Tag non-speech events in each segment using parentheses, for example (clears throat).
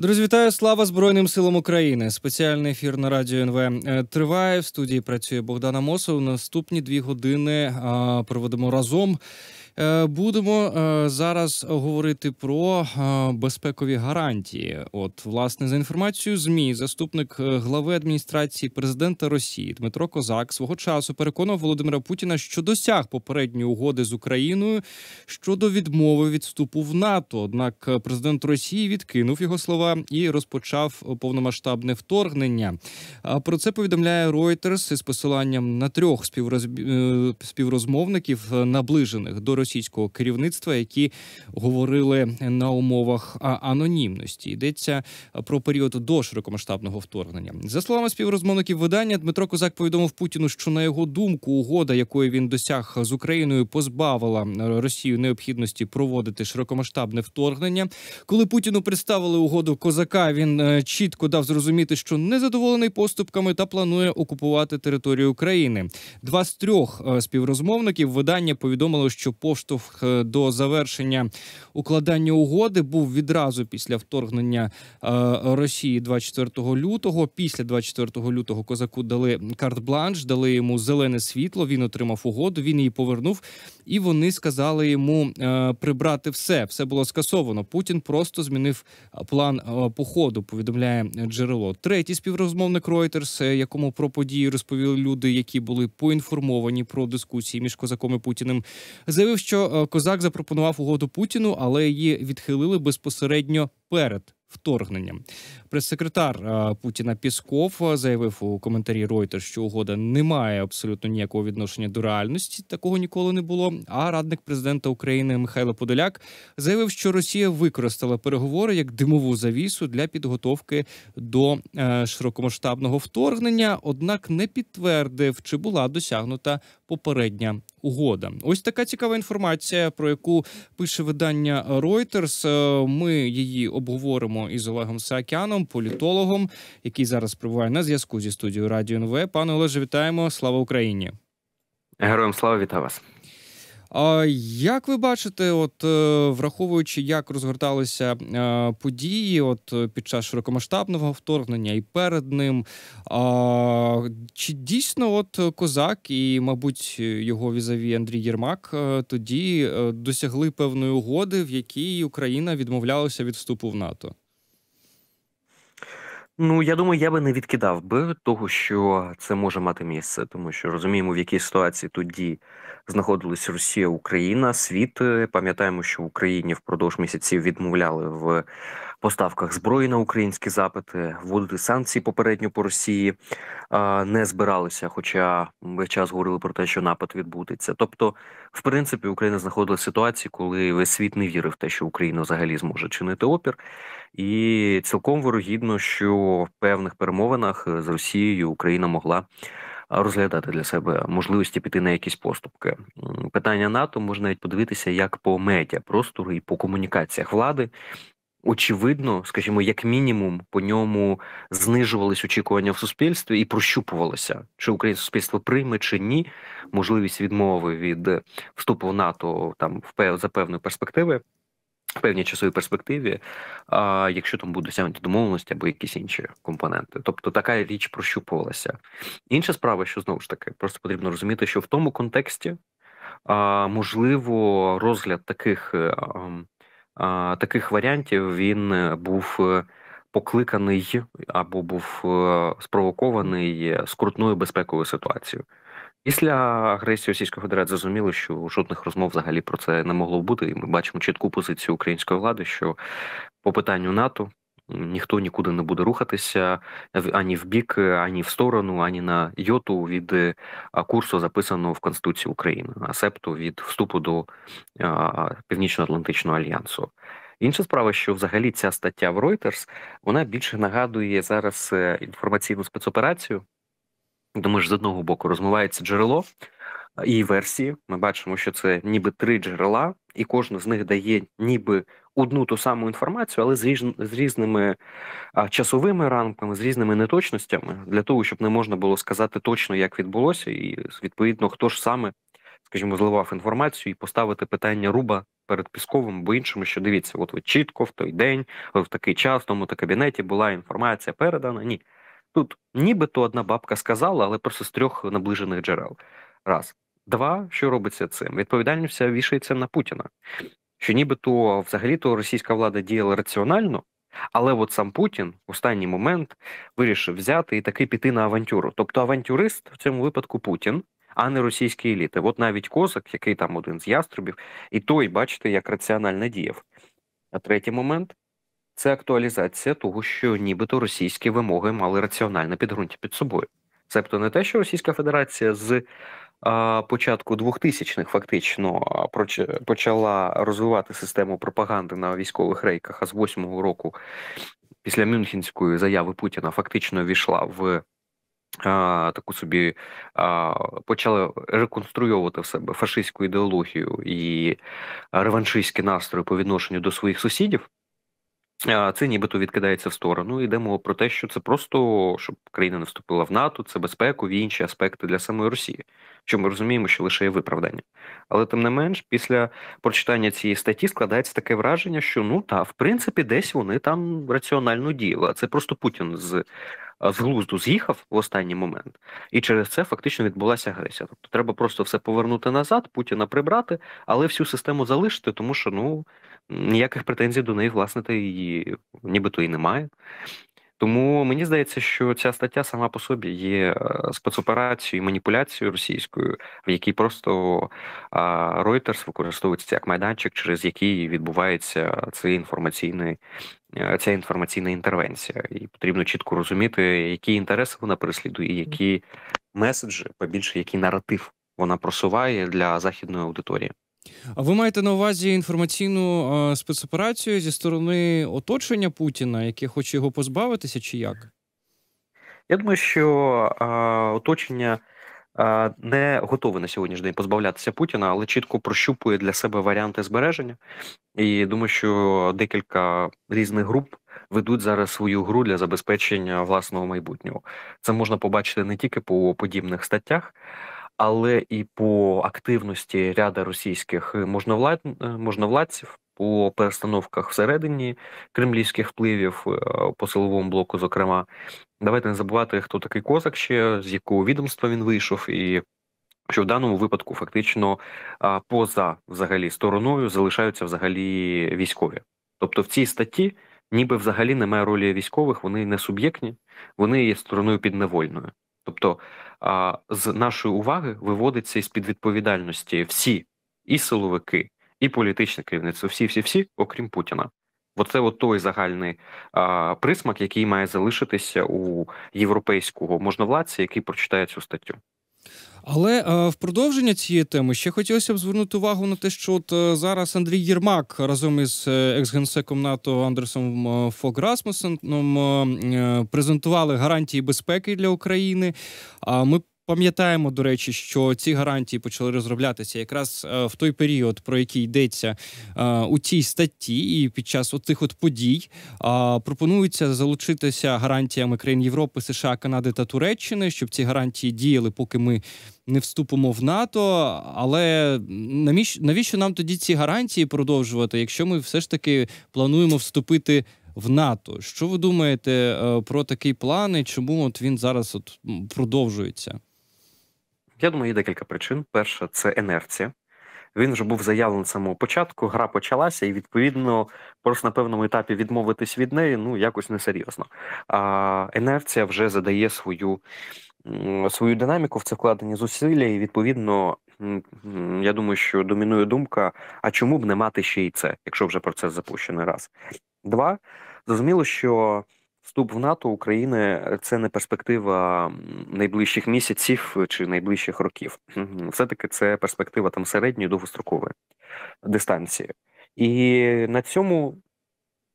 Друзі, вітаю! Слава Збройним силам України! Спеціальний ефір на радіо НВ е, триває. В студії працює Богдана Мосов. Наступні дві години проведемо разом. Е, будемо е, зараз говорити про е, безпекові гарантії. От, власне, за інформацією, змі заступник глави адміністрації президента Росії Дмитро Козак свого часу переконав Володимира Путіна, що досяг попередньої угоди з Україною щодо відмови від вступу в НАТО. Однак, президент Росії відкинув його слова і розпочав повномасштабне вторгнення. Про це повідомляє Reuters із посиланням на трьох співрозмовників, наближених до Росії російського керівництва, які говорили на умовах анонімності. Йдеться про період до широкомасштабного вторгнення. За словами співрозмовників видання, Дмитро Козак повідомив Путіну, що на його думку угода, якої він досяг з Україною, позбавила Росію необхідності проводити широкомасштабне вторгнення. Коли Путіну представили угоду козака, він е, чітко дав зрозуміти, що незадоволений поступками та планує окупувати територію України. Два з трьох е, співрозмовників видання повідомили, що по поштовх е, до завершення укладання угоди був відразу після вторгнення е, Росії 24 лютого. Після 24 лютого козаку дали карт-бланш, дали йому зелене світло. Він отримав угоду. Він її повернув, і вони сказали йому е, прибрати все. Все було скасовано. Путін просто змінив план походу. Повідомляє джерело. Третій співрозмовник Reuters, якому про події розповіли люди, які були поінформовані про дискусії між козаком і Путіним, заявив що е, козак запропонував угоду Путіну, але її відхилили безпосередньо перед вторгненням. Прес-секретар е, Путіна Пісков е, заявив у коментарі Reuters, що угода не має абсолютно ніякого відношення до реальності. Такого ніколи не було. А радник президента України Михайло Подоляк заявив, що Росія використала переговори як димову завісу для підготовки до е, широкомасштабного вторгнення однак не підтвердив, чи була досягнута попередня. Угода, ось така цікава інформація, про яку пише видання Reuters. Ми її обговоримо говоримо із Олегом Саакяном, політологом, який зараз прибуває на зв'язку зі студією Радіо НВ. Пане Олеже, вітаємо! Слава Україні! Героям слава вітаю вас. А Як ви бачите, от е, враховуючи, як розгорталися е, події, от під час широкомасштабного вторгнення і перед ним, а, чи дійсно от козак і, мабуть, його візаві Андрій Єрмак е, тоді досягли певної угоди, в якій Україна відмовлялася від вступу в НАТО? Ну, я думаю, я би не відкидав би того, що це може мати місце, тому що розуміємо, в якій ситуації тоді знаходились Росія, Україна, світ. Пам'ятаємо, що в Україні впродовж місяців відмовляли в поставках зброї на українські запити, вводити санкції попередньо по Росії не збиралися. Хоча весь час говорили про те, що напад відбудеться. Тобто, в принципі, Україна знаходилася в ситуації, коли весь світ не вірив в те, що Україна взагалі зможе чинити опір, і цілком вирогідно, що в певних перемовинах з Росією Україна могла. Розглядати для себе можливості піти на якісь поступки питання НАТО можна навіть подивитися як по медіа простору і по комунікаціях влади, очевидно, скажімо, як мінімум, по ньому знижувались очікування в суспільстві і прощупувалося, чи українське суспільство прийме чи ні, можливість відмови від е, вступу в НАТО там в за певної перспективи. В певній часовій перспективі, а якщо там будуть досягнуті домовленості або якісь інші компоненти, тобто така річ прощупувалася. Інша справа, що знову ж таки, просто потрібно розуміти, що в тому контексті а, можливо розгляд таких е, таких варіантів він е, був е, покликаний або був е, спровокований скрутною безпековою ситуацією. Після агресії Російської Федерації зрозуміло, що жодних розмов взагалі про це не могло бути, і ми бачимо чітку позицію української влади, що по питанню НАТО Ніхто нікуди не буде рухатися ані в бік, ані в сторону, ані на йоту від э, курсу, записаного в Конституції України, а септу від вступу до Північно-Атлантичного альянсу. Інша справа, що взагалі ця стаття в Reuters, вона більше нагадує зараз е, інформаційну спецоперацію, тому ж з одного боку розмивається джерело і версії. Ми бачимо, що це ніби три джерела, і кожна з них дає ніби одну ту саму інформацію, але з різ... з різними часовими рамками, з різними неточностями, для того, щоб не можна було сказати точно, як відбулося, і відповідно хто ж саме, скажімо, зливав інформацію і поставити питання руба. Перед пісковим або іншими, що дивіться, от ви чітко в той день, в такий час, в тому та кабінеті була інформація передана. Ні. Тут нібито одна бабка сказала, але просто з трьох наближених джерел. Раз. Два, що робиться цим? Відповідальність вся вішається на Путіна що нібито взагалі-то російська влада діяла раціонально, але от сам Путін в останній момент вирішив взяти і таки піти на авантюру. Тобто авантюрист в цьому випадку Путін, а не російські еліти. От навіть козак, який там один з яструбів, і той, бачите, як раціонально діяв. А третій момент це актуалізація того, що нібито російські вимоги мали раціональне підґрунтя під собою. Цебто не те, що Російська Федерація з початку 2000-х фактично почала розвивати систему пропаганди на військових рейках, а з 8-го року після Мюнхенської заяви Путіна фактично війшла в. Таку собі почала реконструювати в себе фашистську ідеологію і реваншистські настрої по відношенню до своїх сусідів. Е, це нібито відкидається в сторону. Йдемо про те, що це просто щоб країна не вступила в НАТО, це безпекові інші аспекти для самої Росії. Що ми розуміємо, що лише є виправдання. Але тим не менш, після прочитання цієї статті складається таке враження, що ну та в принципі десь вони там раціонально діяли. це просто Путін з е, з глузду з'їхав в останній момент, і через це фактично відбулася агресія. Тобто треба просто все повернути назад, Путіна прибрати, але всю систему залишити, тому що ну ніяких претензій до неї, власне, та її нібито і немає. Тому мені здається, що ця стаття сама по собі є е, спецоперацією, і маніпуляцією російською, в якій просто Reuters використовується як майданчик, через який відбувається цей інформаційний. Е, ця інформаційна інтервенція, і потрібно чітко розуміти, які інтереси вона переслідує, які меседжі, побільше який наратив вона просуває для західної аудиторії. А ви маєте на увазі інформаційну спецоперацію зі сторони оточення Путіна, яке хоче його позбавитися, чи як? Я думаю, що е, оточення е, не готове на сьогоднішній день позбавлятися Путіна, але чітко прощупує для себе варіанти збереження. І думаю, що декілька різних груп ведуть зараз свою гру для забезпечення власного майбутнього. Це можна побачити не тільки по подібних статтях але і по активності ряда російських е, можновлад... Е, можновладців по перестановках всередині кремлівських впливів е, по силовому блоку. Зокрема, давайте не забувати, хто такий козак ще з якого відомства він вийшов і. Що в даному випадку фактично поза взагалі стороною залишаються взагалі військові, тобто в цій статті, ніби взагалі немає ролі військових, вони не суб'єктні, вони є стороною підневольною. Тобто з нашої уваги виводиться із під відповідальності всі і силовики, і політичне керівництво, всі, всі, всі, окрім Путіна. Оце от той загальний а, присмак, який має залишитися у європейського можновладця, який прочитає цю статтю. Але е, в продовження цієї теми ще хотілося б звернути увагу на те, що от е, зараз Андрій Єрмак разом із е, ексгенсеком НАТО Андерсом е, Фок Расмусеном презентували гарантії безпеки для України. А ми Пам'ятаємо, до речі, що ці гарантії почали розроблятися якраз е, в той період, про який йдеться е, у цій статті, і під час оцих от подій пропонується залучитися гарантіями країн Європи, США, Канади та Туреччини, щоб ці гарантії діяли, поки ми не вступимо в НАТО. Але навіщо нам тоді ці гарантії продовжувати, якщо ми все ж таки плануємо вступити? В НАТО, що ви думаєте е, про такий план і чому от він зараз от продовжується? Я думаю, є декілька причин. Перша це інерція. Він вже був заявлений з самого початку, гра почалася, і відповідно, просто на певному етапі відмовитись від неї ну якось несерйозно. А інерція вже задає свою свою динаміку в це вкладені зусилля, і відповідно, я думаю, що домінує думка: а чому б не мати ще й це, якщо вже процес запущений раз. Два зрозуміло, що. Вступ в НАТО України е, це не перспектива найближчих місяців е, чи найближчих років. Все-таки це перспектива там середньої довгострокової дистанції. І на цьому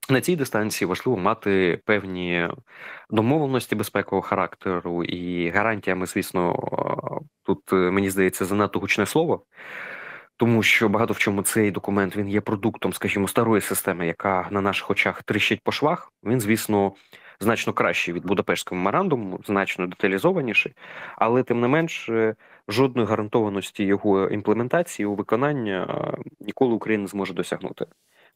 на цій дистанції важливо мати певні домовленості безпекового характеру і гарантіями, звісно, е, тут мені здається занадто гучне слово. Тому що багато в чому цей документ він є продуктом, скажімо, старої системи, яка на наших очах тріщить по швах. Він, звісно, значно кращий від Будапештського меморандуму, значно деталізованіший, але тим не менш е, жодної гарантованості його імплементації у виконання е, ніколи Україна не зможе досягнути,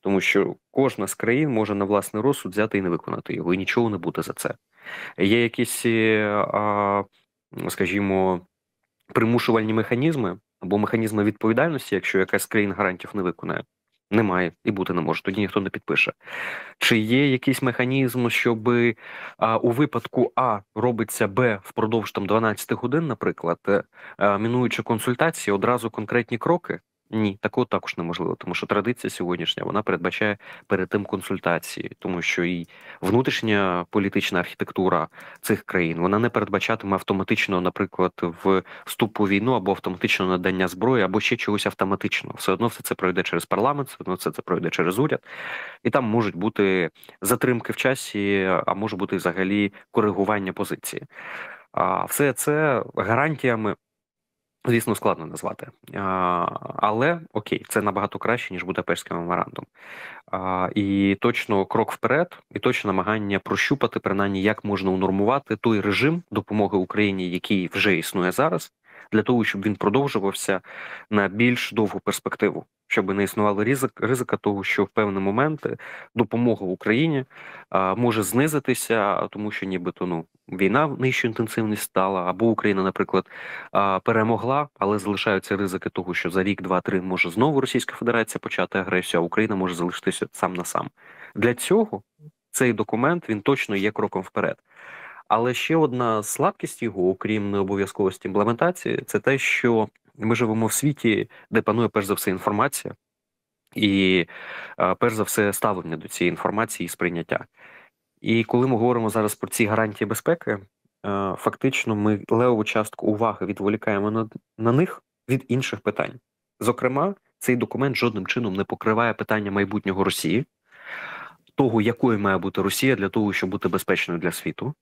тому що кожна з країн може на власний розсуд взяти і не виконати його, і нічого не буде за це. Є якісь, е, скажімо, примушувальні механізми або механізми відповідальності, якщо якась країн гарантів не виконає. Немає і бути не може, тоді ніхто не підпише. Чи є якийсь механізм, щоб у випадку А робиться Б впродовж там 12 годин, наприклад, а, е, е, мінуючи консультації, одразу конкретні кроки, ні, такого також неможливо, тому що традиція сьогоднішня вона передбачає перед тим консультації, тому що і внутрішня політична архітектура цих країн вона не передбачатиме автоматично, наприклад, в вступу війну або автоматично надання зброї, або ще чогось автоматично. Все одно все це пройде через парламент, все одно все це пройде через уряд, і там можуть бути затримки в часі, а може бути взагалі коригування позиції. А все це гарантіями Звісно, складно назвати, але окей, це набагато краще ніж Будапештський меморандум, і точно крок вперед, і точно намагання прощупати принаймні, як можна унормувати той режим допомоги Україні, який вже існує зараз, для того, щоб він продовжувався на більш довгу перспективу, щоб не існувало ризик, ризика того, що в певний момент допомога Україні може знизитися, тому що нібито ну війна в нижчу інтенсивність стала, або Україна, наприклад, перемогла, але залишаються ризики того, що за рік, два-три може знову Російська Федерація почати агресію, а Україна може залишитися сам на сам. Для цього цей документ він точно є кроком вперед. Але ще одна слабкість його, окрім необов'язковості імплементації, це те, що ми живемо в світі, де панує перш за все інформація, і перш за все ставлення до цієї інформації і сприйняття. І коли ми говоримо зараз про ці гарантії безпеки, е, фактично ми левову частку уваги відволікаємо на, на них від інших питань. Зокрема, цей документ жодним чином не покриває питання майбутнього Росії. Того, якою має бути Росія для того, щоб бути безпечною для світу,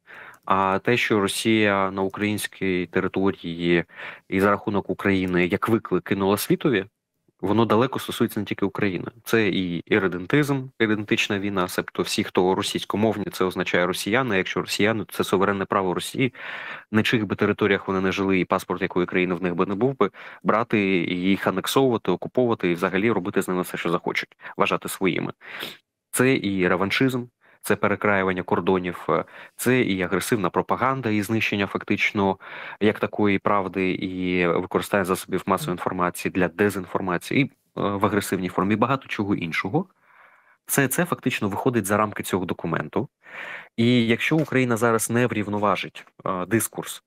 а те, що Росія на українській території і за рахунок України як виклик кинула світові, воно далеко стосується не тільки України. Це і іридентизм, ідентична війна, себто всі, хто російськомовні, це означає росіяни. Якщо росіяни, це суверенне право Росії, на чиїх би територіях вони не жили, і паспорт якої країни в них би не був би брати їх анексовувати, окуповувати і взагалі робити з ними все, що захочуть, вважати своїми. Це і реваншизм, це перекраювання кордонів, е, це і агресивна пропаганда, і знищення фактично як такої правди, і використання засобів масової інформації для дезінформації і е, в агресивній формі і багато чого іншого. Все це фактично виходить за рамки цього документу. І якщо Україна зараз не врівноважить е, дискурс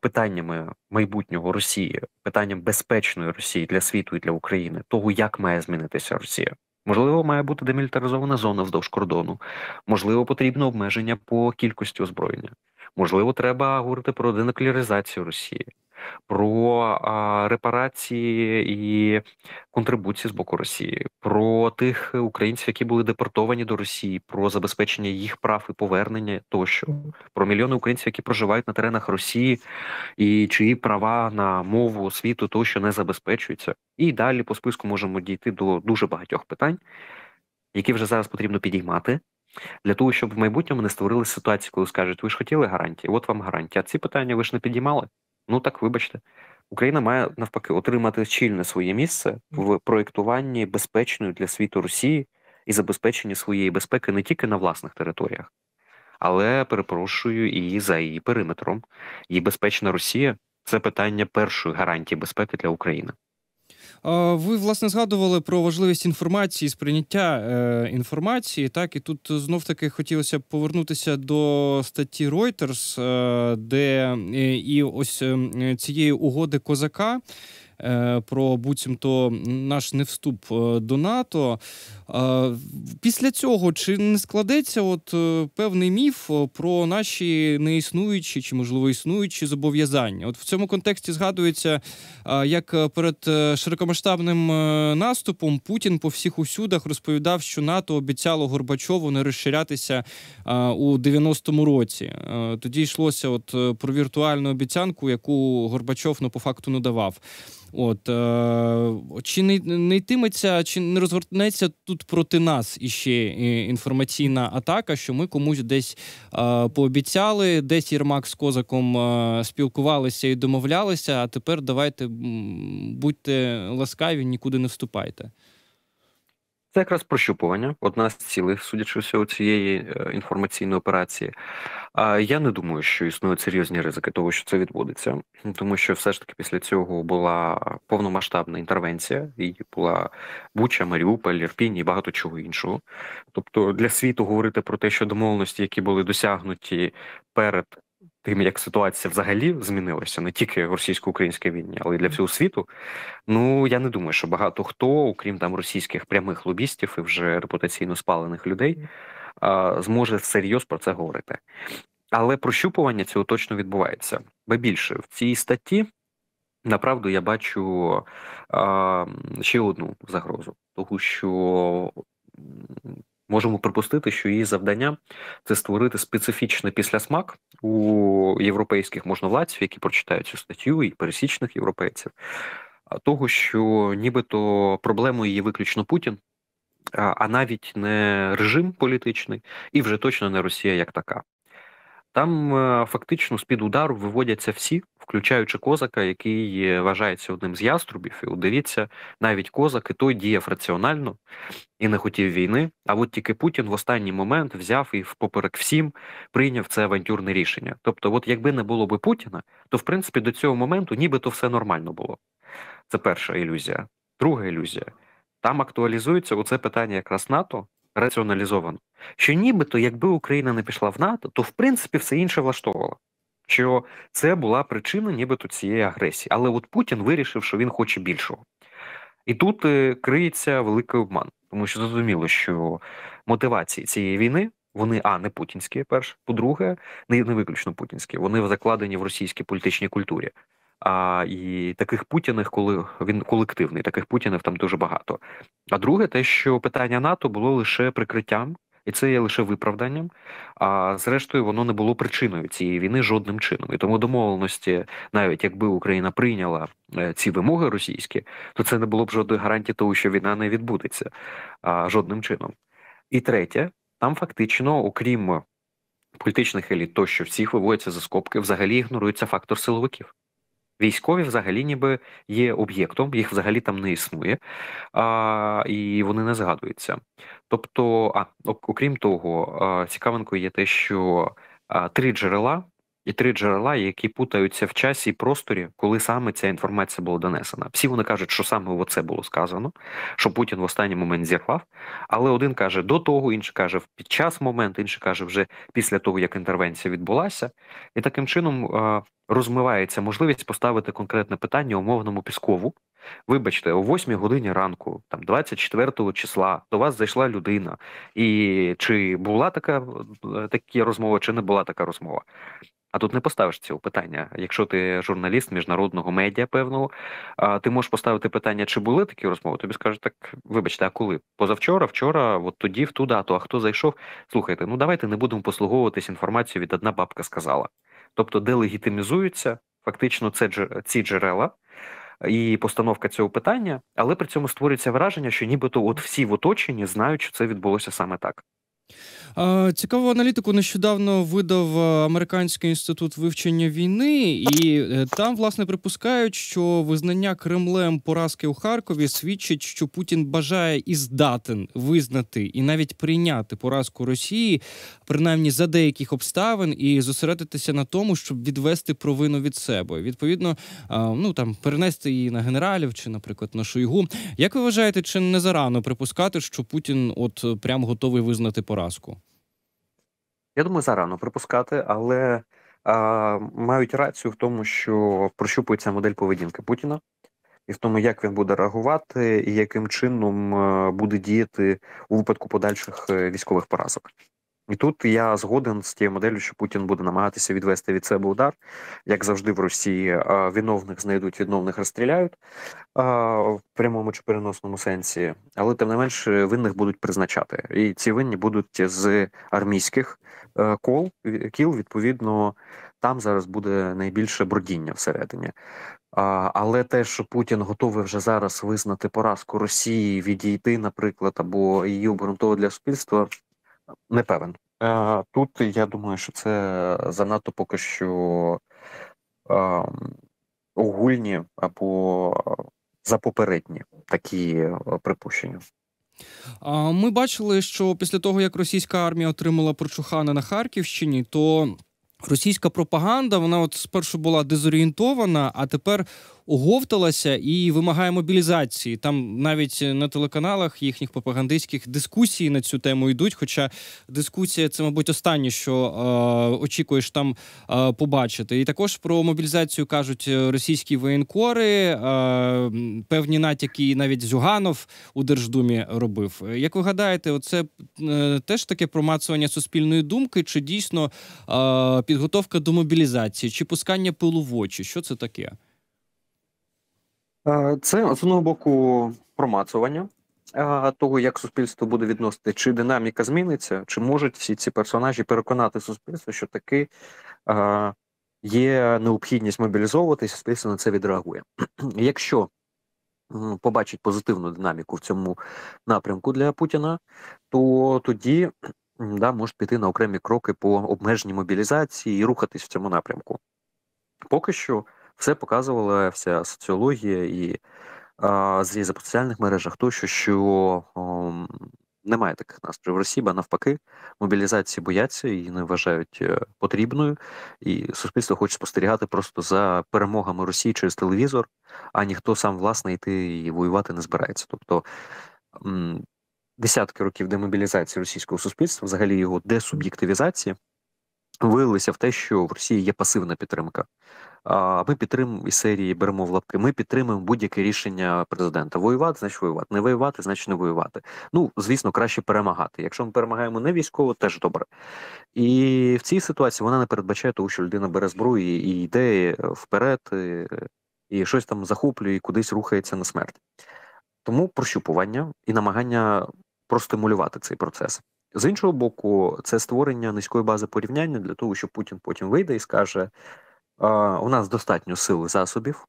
питаннями майбутнього Росії, питанням безпечної Росії для світу і для України, того як має змінитися Росія. Можливо, має бути демілітаризована зона вздовж кордону, можливо, потрібно обмеження по кількості озброєння. Можливо, треба говорити про денуклеаризацію Росії, про а, репарації і контрибуції з боку Росії, про тих українців, які були депортовані до Росії, про забезпечення їх прав і повернення тощо, про мільйони українців, які проживають на теренах Росії, і чиї права на мову освіту тощо не забезпечуються. І далі по списку можемо дійти до дуже багатьох питань, які вже зараз потрібно підіймати. Для того, щоб в майбутньому не створили ситуацію, коли скажуть, ви ж хотіли гарантії, от вам гарантія. А ці питання ви ж не підіймали? Ну так, вибачте. Україна має навпаки отримати чільне своє місце в проєктуванні безпечної для світу Росії і забезпеченні своєї безпеки не тільки на власних територіях, але перепрошую і за її периметром. І безпечна Росія це питання першої гарантії безпеки для України. Ви власне згадували про важливість інформації, сприйняття е, інформації. Так і тут знов таки хотілося б повернутися до статті Reuters, е, де е, і ось ем, цієї угоди козака. Е, про буцімто наш не вступ е, до НАТО. Е, після цього чи не складеться от певний міф про наші неіснуючі чи можливо існуючі зобов'язання? От в цьому контексті згадується, як перед широкомасштабним наступом Путін по всіх усюдах розповідав, що НАТО обіцяло Горбачову не розширятися у 90-му році. Тоді йшлося, от про віртуальну обіцянку, яку Горбачов ну, по факту не давав. От е, Чи не не йтиметься, чи не розгорнеться тут проти нас іще е, інформаційна атака, що ми комусь десь е, пообіцяли, десь Єрмак з козаком е, спілкувалися і домовлялися, а тепер давайте будьте ласкаві, нікуди не вступайте. Це якраз прощупування, одна з цілих, судячи всього цієї е, інформаційної операції. А я не думаю, що існують серйозні ризики того, що це відбудеться, тому що все ж таки після цього була повномасштабна інтервенція, і була Буча, Маріуполь, Ірпінь і багато чого іншого. Тобто для світу говорити про те, що домовленості, які були досягнуті перед тим, як ситуація взагалі змінилася не тільки в російсько-українській війні, але й для всього світу. Ну я не думаю, що багато хто, окрім там російських прямих лобістів і вже репутаційно спалених людей, зможе всерйоз про це говорити. Але прощупування цього точно відбувається. Ба більше в цій статті. Направду я бачу ще одну загрозу, тому що Можемо припустити, що її завдання це створити специфічний післясмак у європейських можновладців, які прочитають цю статтю, і пересічних європейців, того, що нібито проблемою є виключно Путін, а навіть не режим політичний, і вже точно не Росія як така. Там е, фактично з-під удару виводяться всі, включаючи козака, який вважається одним з яструбів. І дивіться, навіть козак і той діяв раціонально і не хотів війни. А от тільки Путін в останній момент взяв і впоперек всім прийняв це авантюрне рішення. Тобто, от якби не було би Путіна, то в принципі до цього моменту нібито все нормально було. Це перша ілюзія. Друга ілюзія. Там актуалізується оце питання якраз НАТО раціоналізовано. Що нібито, якби Україна не пішла в НАТО, то в принципі все інше влаштовувало. Що це була причина, нібито цієї агресії. Але от Путін вирішив, що він хоче більшого. І тут е, криється великий обман, тому що зрозуміло, що мотивації цієї війни. Вони а не путінські, перше по-друге, не не виключно путінські. Вони закладені в російській політичній культурі. А і таких путіних, коли він колективний, таких путіних там дуже багато. А друге, те, що питання НАТО було лише прикриттям, і це є лише виправданням. А зрештою, воно не було причиною цієї війни жодним чином. І тому домовленості, навіть якби Україна прийняла е, ці вимоги російські, то це не було б жодної гарантії того, що війна не відбудеться а, жодним чином. І третє, там фактично, окрім е, політичних еліт, тощо всіх виводяться за скобки, взагалі ігнорується фактор силовиків. Військові взагалі ніби є об'єктом, їх взагалі там не існує, а, і вони не згадуються. Тобто, а окрім того, цікавинкою є те, що три джерела і три джерела, які путаються в часі і просторі, коли саме ця інформація була донесена. Всі вони кажуть, що саме оце було сказано, що Путін в останній момент зірвав. Але один каже до того, інший каже під час моменту, інший каже вже після того, як інтервенція відбулася, і таким чином е, розмивається можливість поставити конкретне питання умовному піскову. Вибачте, о 8 годині ранку, там 24 числа, до вас зайшла людина, і чи була така е, такі розмова, чи не була така розмова. А тут не поставиш цього питання. Якщо ти журналіст міжнародного медіа певного, ти можеш поставити питання, чи були такі розмови? Тобі скажуть, так вибачте, а коли? Позавчора, вчора, от тоді, в ту дату, а хто зайшов? Слухайте, ну давайте не будемо послуговуватись інформацією від одна бабка сказала. Тобто, де легітимізуються фактично це ці джерела. І постановка цього питання, але при цьому створюється враження, що нібито от всі в оточенні знають, що це відбулося саме так. Цікаву аналітику нещодавно видав американський інститут вивчення війни, і е, там власне припускають, що визнання Кремлем поразки у Харкові свідчить, що Путін бажає і здатен визнати і навіть прийняти поразку Росії, принаймні за деяких обставин, і зосередитися на тому, щоб відвести провину від себе. Відповідно, ну там перенести її на генералів чи, наприклад, на Шойгу. Як ви вважаєте, чи не зарано припускати, що Путін от прям готовий визнати поразку? Я думаю, зарано припускати, але а, мають рацію в тому, що прощупується модель поведінки Путіна, і в тому, як він буде реагувати, і яким чином е, буде діяти у випадку подальших е, військових поразок. І тут я згоден з тією моделлю, що Путін буде намагатися відвести від себе удар, як завжди в Росії. Е, виновних знайдуть, відновних розстріляють е, в прямому чи переносному сенсі, але тим не менш винних будуть призначати, і ці винні будуть з армійських е, кол кіл. Відповідно, там зараз буде найбільше бродіння всередині. Але те, що Путін готовий вже зараз визнати поразку Росії, відійти, наприклад, або її обґрунтовувати для суспільства. Не певен. Е, тут я думаю, що це занадто поки що ем, огульні або запопередні такі е, припущення. Ми бачили, що після того як російська армія отримала прочухана на Харківщині, то Російська пропаганда, вона от спершу була дезорієнтована, а тепер оговталася і вимагає мобілізації. Там навіть е, на телеканалах їхніх пропагандистських дискусій на цю тему йдуть. Хоча дискусія це, мабуть, останнє, що е, очікуєш там е, побачити. І також про мобілізацію кажуть е, російські воєнкори, е, певні натяки навіть Зюганов у Держдумі робив. Як ви гадаєте, оце е, теж таке промацування суспільної думки? Чи дійсно підготовка до мобілізації, чи пускання пилу в очі? Що це таке? Е, це з одного боку промацування е, того, як суспільство буде відносити, чи динаміка зміниться, чи можуть всі ці персонажі переконати суспільство, що таки е, є необхідність мобілізовуватися суспільство на це відреагує. (clears throat) Якщо побачить позитивну динаміку в цьому напрямку для Путіна, то тоді да, можуть піти на окремі кроки по обмеженні мобілізації і рухатись в цьому напрямку. Поки що. Це показувала вся соціологія і а, зрізи по соціальних мережах, тощо, що о, немає таких настроїв в Росії, а навпаки, мобілізації бояться і не вважають е, потрібною, і суспільство хоче спостерігати просто за перемогами Росії через телевізор, а ніхто сам власне йти і воювати не збирається. Тобто десятки років демобілізації російського суспільства, взагалі його десуб'єктивізації, вилилися в те, що в Росії є пасивна підтримка ми підтримуємо із серії беремо в лапки. Ми підтримуємо будь-яке рішення президента. Воювати, значить воювати, не воювати, значить не воювати. Ну звісно, краще перемагати. Якщо ми перемагаємо не військово, теж добре. І в цій ситуації вона не передбачає того, що людина бере зброю і йде е, вперед, е, і, щось там захоплює, і кудись рухається на смерть. Тому прощупування і намагання простимулювати цей процес. З іншого боку, це створення низької бази порівняння для того, що Путін потім вийде і скаже. У нас достатньо сил і засобів,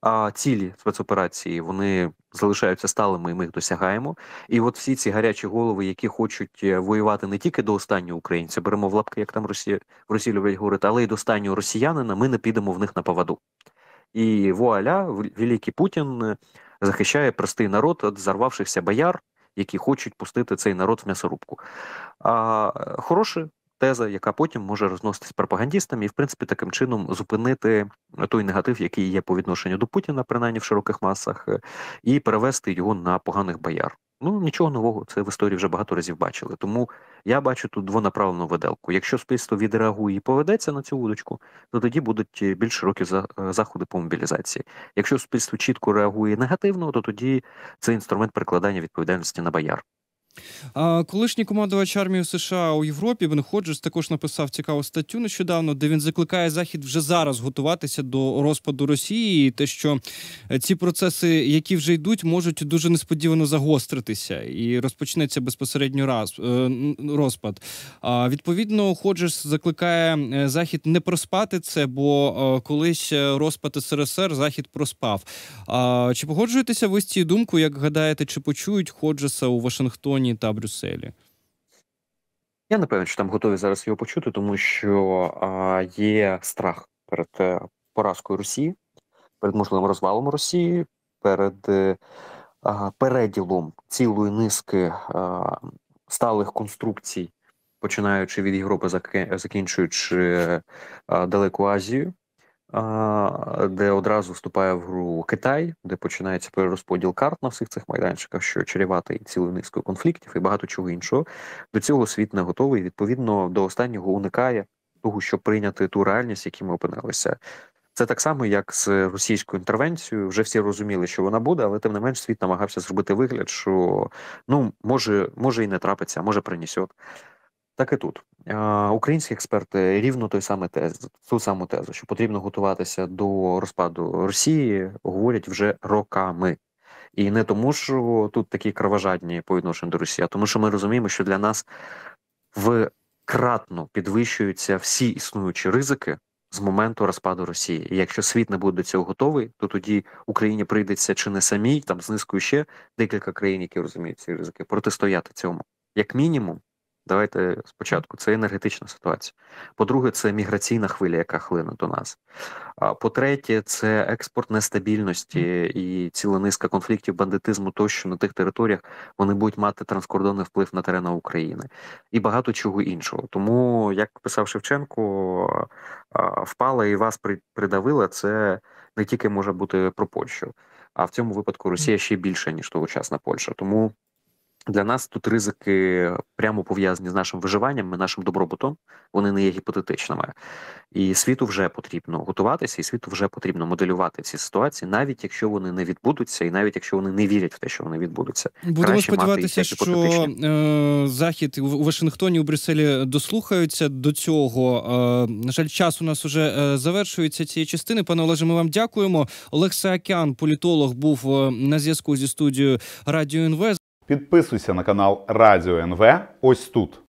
а цілі спецоперації вони залишаються сталими, і ми їх досягаємо. І от всі ці гарячі голови, які хочуть е, воювати не тільки до останнього українця, беремо в лапки, як там Росія Росія люблять говорити, але й до останнього росіянина. Ми не підемо в них на поводу. І вуаля, великий Путін е, захищає простий народ від зарвавшихся бояр, які хочуть пустити цей народ в м'ясорубку. А, е, Хороше теза, яка потім може розноситись пропагандістам, і в принципі таким чином зупинити е, той негатив, який є по відношенню до Путіна, принаймні в широких масах, е, і перевести його на поганих бояр. Ну нічого нового, це в історії вже багато разів бачили. Тому я бачу тут двонаправлену веделку. Якщо суспільство відреагує і поведеться на цю удочку, то тоді будуть е, більш широкі заходи по мобілізації. Якщо суспільство чітко реагує негативно, то тоді це інструмент перекладання відповідальності на бояр. Колишній командувач армії США у Європі Бен Ходжес також написав цікаву статтю нещодавно, де він закликає Захід вже зараз готуватися до розпаду Росії, і те, що е, ці процеси, які вже йдуть, можуть дуже несподівано загостритися, і розпочнеться безпосередньо раз е, розпад. А відповідно, Ходжес закликає е, Захід не проспати це, бо колись розпад СРСР Захід проспав. Чи погоджуєтеся ви з цією думкою? Як гадаєте, чи почують Ходжеса у Вашингтоні? Вашингтоні та Брюсселі? Я не певен, що там готові зараз його почути, тому що а, є страх перед е, поразкою Росії, перед можливим розвалом Росії, перед е, а, переділом цілої низки а, сталих конструкцій, починаючи від Європи, закінчуючи а, е, далеку Азію де одразу вступає в гру Китай, де починається перерозподіл карт на всіх цих майданчиках, що чарівати і цілою низкою конфліктів і багато чого іншого. До цього світ не готовий. Відповідно, до останнього уникає того, щоб прийняти ту реальність, в ми опинилися. Це так само, як з російською інтервенцією. Вже всі розуміли, що вона буде, але тим не менш світ намагався зробити вигляд, що ну може, може і не трапиться, може принісет. Так і тут е, українські експерти рівно той самий тез, ту саму тезу, що потрібно готуватися до розпаду Росії, говорять вже роками. І не тому, що тут такі кровожадні по відношенню до Росії, а тому, що ми розуміємо, що для нас вкратно підвищуються всі існуючі ризики з моменту розпаду Росії. І Якщо світ не буде до цього готовий, то тоді Україні прийдеться чи не самій, там з низкою ще декілька країн, які розуміють ці ризики, протистояти цьому як мінімум. Давайте спочатку це енергетична ситуація. По-друге, це міграційна хвиля, яка хлине до нас. По-третє, це експорт нестабільності і ціла низка конфліктів, бандитизму тощо на тих територіях вони будуть мати транскордонний вплив на терени України і багато чого іншого. Тому, як писав Шевченко, впала і вас придавила. Це не тільки може бути про Польщу, а в цьому випадку Росія ще більше ніж тогочасна Польща. Тому. Для нас тут ризики прямо пов'язані з нашим виживанням і нашим добробутом, вони не є гіпотетичними. І світу вже потрібно готуватися, і світу вже потрібно моделювати ці ситуації, навіть якщо вони не відбудуться, і навіть якщо вони не вірять в те, що вони відбудуться. Будемо Краще сподіватися, що е, захід у Вашингтоні у Брюсселі дослухаються до цього. Е, на жаль, час у нас вже е, завершується цієї частини. Пане Олеже, ми вам дякуємо. Олег Саакян, політолог, був е, на зв'язку зі студією Радіо НВ. Підписуйся на канал Радіо НВ. Ось тут.